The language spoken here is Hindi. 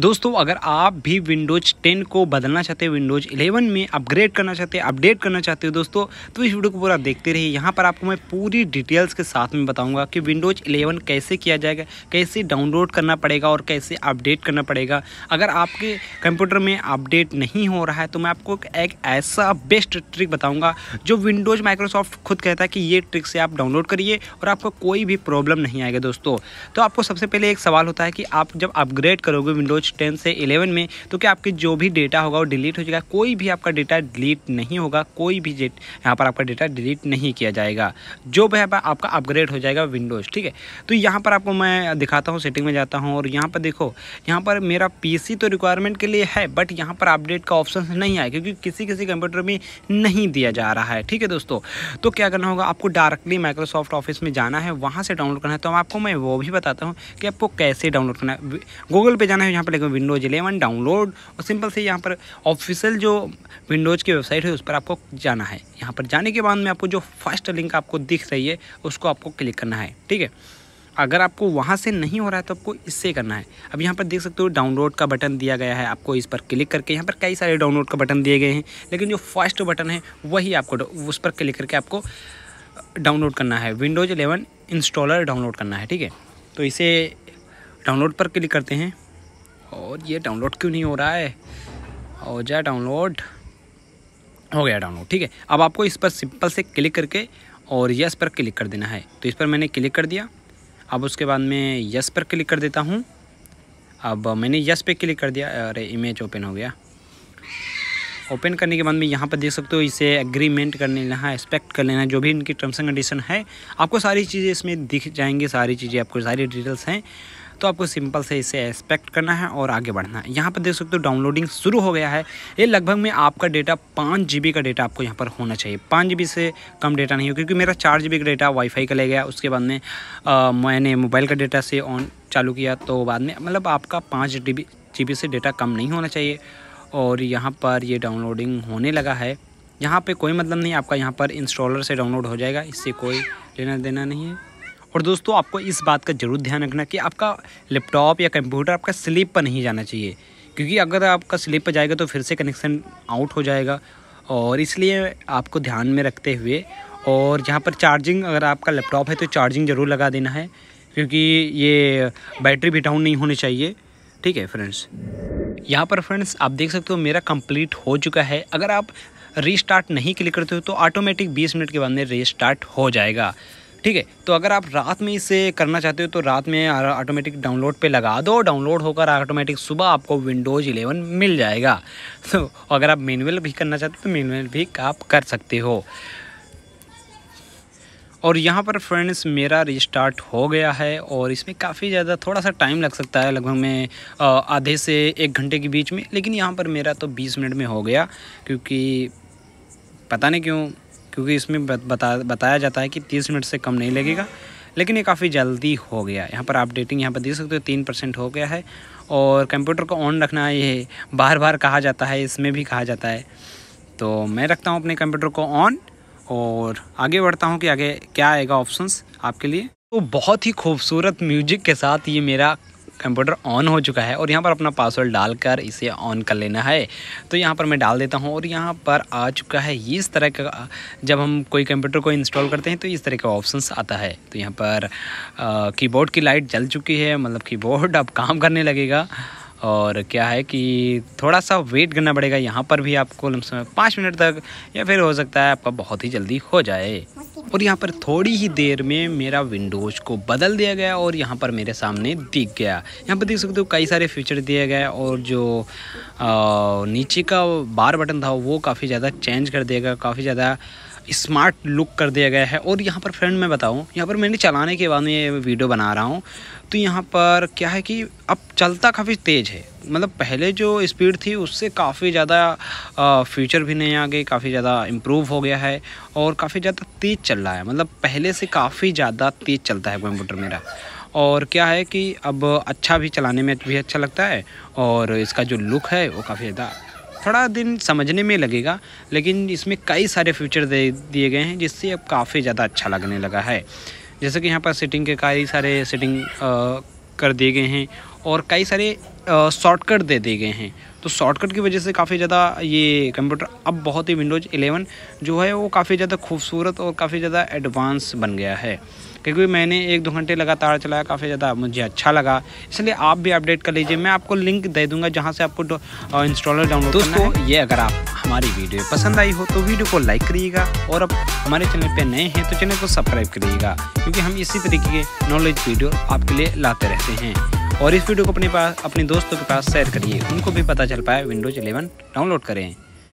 दोस्तों अगर आप भी विंडोज़ 10 को बदलना चाहते हैं विंडोज़ 11 में अपग्रेड करना चाहते हैं अपडेट करना चाहते हो दोस्तों तो इस वीडियो को पूरा देखते रहिए यहाँ पर आपको मैं पूरी डिटेल्स के साथ में बताऊँगा कि विंडोज़ 11 कैसे किया जाएगा कैसे डाउनलोड करना पड़ेगा और कैसे अपडेट करना पड़ेगा अगर आपके कंप्यूटर में अपडेट नहीं हो रहा है तो मैं आपको एक ऐसा बेस्ट ट्रिक बताऊँगा जो विंडोज़ माइक्रोसॉफ्ट खुद कहता है कि ये ट्रिक से आप डाउनलोड करिए और आपको कोई भी प्रॉब्लम नहीं आएगा दोस्तों तो आपको सबसे पहले एक सवाल होता है कि आप जब अपग्रेड करोगे विंडोज़ टेन से इलेवन में तो क्या आपके जो भी डेटा होगा वो डिलीट हो जाएगा कोई भी आपका डेटा डिलीट नहीं होगा कोई भी यहाँ पर आपका डेटा डिलीट नहीं किया जाएगा जो है आपका अपग्रेड हो जाएगा विंडोज़ ठीक है तो यहाँ पर आपको मैं दिखाता हूँ सेटिंग में जाता हूँ और यहाँ पर देखो यहाँ पर मेरा पी तो रिक्वायरमेंट के लिए है बट यहाँ पर अपडेट का ऑप्शन नहीं आया क्योंकि किसी किसी कंप्यूटर में नहीं दिया जा रहा है ठीक है दोस्तों तो क्या करना होगा आपको डायरेक्टली माइक्रोसॉफ्ट ऑफिस में जाना है वहाँ से डाउनलोड करना है तो आपको मैं वो भी बताता हूँ कि आपको कैसे डाउनलोड करना है गूगल पे जाना है यहाँ पर विंडोज़ इलेवन डाउनलोड और सिंपल से यहाँ पर ऑफिशियल जो विंडोज़ की वेबसाइट है उस पर आपको जाना है यहाँ पर जाने के बाद में आपको जो फर्स्ट लिंक आपको दिख रही है उसको आपको क्लिक करना है ठीक है अगर आपको वहाँ से नहीं हो रहा है तो आपको इससे करना है अब यहाँ पर देख सकते हो डाउनलोड का बटन दिया गया है आपको इस पर क्लिक करके यहाँ पर कई सारे डाउनलोड का बटन दिए गए हैं लेकिन जो फर्स्ट बटन है वही आपको उस पर क्लिक करके आपको डाउनलोड करना है विंडोज़ इलेवन इंस्टॉलर डाउनलोड करना है ठीक है तो इसे डाउनलोड पर क्लिक करते हैं और ये डाउनलोड क्यों नहीं हो रहा है हो जाए डाउनलोड हो गया डाउनलोड ठीक है अब आपको इस पर सिंपल से क्लिक करके और यस पर क्लिक कर देना है तो इस पर मैंने क्लिक कर दिया अब उसके बाद मैं यस पर क्लिक कर देता हूँ अब मैंने यस पे क्लिक कर दिया अरे इमेज ओपन हो गया ओपन करने के बाद में यहाँ पर देख सकते हो इसे एग्रीमेंट कर लेना है एक्सपेक्ट कर लेना है जो भी इनकी टर्म्स एंड कंडीशन है आपको सारी चीज़ें इसमें दिख जाएंगी सारी चीज़ें आपको सारी डिटेल्स हैं तो आपको सिंपल से इसे एक्सपेक्ट करना है और आगे बढ़ना है यहाँ पर देख सकते हो डाउनलोडिंग शुरू हो गया है ये लगभग में आपका डेटा पाँच जी का डेटा आपको यहाँ पर होना चाहिए पाँच जी से कम डेटा नहीं हो क्योंकि मेरा चार जी का डेटा वाईफाई का ले गया उसके बाद में मैंने मोबाइल का डेटा से ऑन चालू किया तो बाद में मतलब आपका पाँच जी बी से डेटा कम नहीं होना चाहिए और यहाँ पर ये डाउनलोडिंग होने लगा है यहाँ पे कोई मतलब नहीं आपका यहाँ पर इंस्टॉलर से डाउनलोड हो जाएगा इससे कोई लेना देना नहीं है और दोस्तों आपको इस बात का ज़रूर ध्यान रखना कि आपका लैपटॉप या कंप्यूटर आपका स्लीप पर नहीं जाना चाहिए क्योंकि अगर आपका स्लीप पर जाएगा तो फिर से कनेक्शन आउट हो जाएगा और इसलिए आपको ध्यान में रखते हुए और जहाँ पर चार्जिंग अगर आपका लैपटॉप है तो चार्जिंग ज़रूर लगा देना है क्योंकि ये बैटरी भी डाउन नहीं होनी चाहिए ठीक है फ्रेंड्स यहाँ पर फ्रेंड्स आप देख सकते हो मेरा कंप्लीट हो चुका है अगर आप रीस्टार्ट नहीं क्लिक करते हो तो ऑटोमेटिक 20 मिनट के बाद में रीस्टार्ट हो जाएगा ठीक है तो अगर आप रात में इसे करना चाहते हो तो रात में ऑटोमेटिक डाउनलोड पे लगा दो डाउनलोड होकर ऑटोमेटिक सुबह आपको विंडोज़ 11 मिल जाएगा तो अगर आप मेनुअल भी करना चाहते हो तो मेनुअल भी आप कर सकते हो और यहाँ पर फ्रेंड्स मेरा रिस्टार्ट हो गया है और इसमें काफ़ी ज़्यादा थोड़ा सा टाइम लग सकता है लगभग में आधे से एक घंटे के बीच में लेकिन यहाँ पर मेरा तो बीस मिनट में हो गया क्योंकि पता नहीं क्यों क्योंकि इसमें बता बताया जाता है कि तीस मिनट से कम नहीं लगेगा लेकिन ये काफ़ी जल्दी हो गया यहाँ पर आप डेटिंग यहाँ पर देख सकते हो तीन परसेंट हो गया है और कंप्यूटर को ऑन रखना ये बार बार कहा जाता है इसमें भी कहा जाता है तो मैं रखता हूँ अपने कंप्यूटर को ऑन और आगे बढ़ता हूँ कि आगे क्या आएगा ऑप्शन आपके लिए तो बहुत ही खूबसूरत म्यूजिक के साथ ये मेरा कंप्यूटर ऑन हो चुका है और यहाँ पर अपना पासवर्ड डालकर इसे ऑन कर लेना है तो यहाँ पर मैं डाल देता हूँ और यहाँ पर आ चुका है इस तरह का जब हम कोई कंप्यूटर को इंस्टॉल करते हैं तो इस तरह का ऑप्शन आता है तो यहाँ पर कीबोर्ड की लाइट जल चुकी है मतलब कीबोर्ड अब काम करने लगेगा और क्या है कि थोड़ा सा वेट करना पड़ेगा यहाँ पर भी आपको पाँच मिनट तक या फिर हो सकता है आपका बहुत ही जल्दी हो जाए और यहाँ पर थोड़ी ही देर में मेरा विंडोज़ को बदल दिया गया और यहाँ पर मेरे सामने दिख गया यहाँ पर देख सकते हो कई सारे फीचर दिए गए और जो आ, नीचे का बार बटन था वो काफ़ी ज़्यादा चेंज कर दिया गया काफ़ी ज़्यादा स्मार्ट लुक कर दिया गया है और यहाँ पर फ्रेंड मैं बताऊँ यहाँ पर मैंने चलाने के बाद ये वीडियो बना रहा हूँ तो यहाँ पर क्या है कि अब चलता काफ़ी तेज़ है मतलब पहले जो स्पीड थी उससे काफ़ी ज़्यादा फ्यूचर भी नहीं आ गए काफ़ी ज़्यादा इम्प्रूव हो गया है और काफ़ी ज़्यादा तेज़ चल रहा है मतलब पहले से काफ़ी ज़्यादा तेज़ चलता है कंप्यूटर मेरा और क्या है कि अब अच्छा भी चलाने में भी अच्छा लगता है और इसका जो लुक है वो काफ़ी ज़्यादा थोड़ा दिन समझने में लगेगा लेकिन इसमें कई सारे फीचर दे दिए गए हैं जिससे अब काफ़ी ज़्यादा अच्छा लगने लगा है जैसे कि यहाँ पर सेटिंग के कई सारे सेटिंग कर दिए गए हैं और कई सारे शॉर्टकट दे दिए गए हैं तो शॉर्टकट की वजह से काफ़ी ज़्यादा ये कंप्यूटर अब बहुत ही विंडोज़ 11 जो है वो काफ़ी ज़्यादा खूबसूरत और काफ़ी ज़्यादा एडवांस बन गया है क्योंकि मैंने एक दो घंटे लगातार चलाया काफ़ी ज़्यादा मुझे अच्छा लगा इसलिए आप भी अपडेट कर लीजिए मैं आपको लिंक दे दूंगा जहाँ से आपको इंस्टॉलर डाउनलोड दोस्तों ये अगर आप हमारी वीडियो पसंद आई हो तो वीडियो को लाइक करिएगा और अब हमारे चैनल पर नए हैं तो चैनल को सब्सक्राइब करिएगा क्योंकि हम इसी तरीके के नॉलेज वीडियो आपके लिए लाते रहते हैं और इस वीडियो को अपने पास अपने दोस्तों के पास शेयर करिए उनको भी पता चल पाए विंडोज़ 11 डाउनलोड करें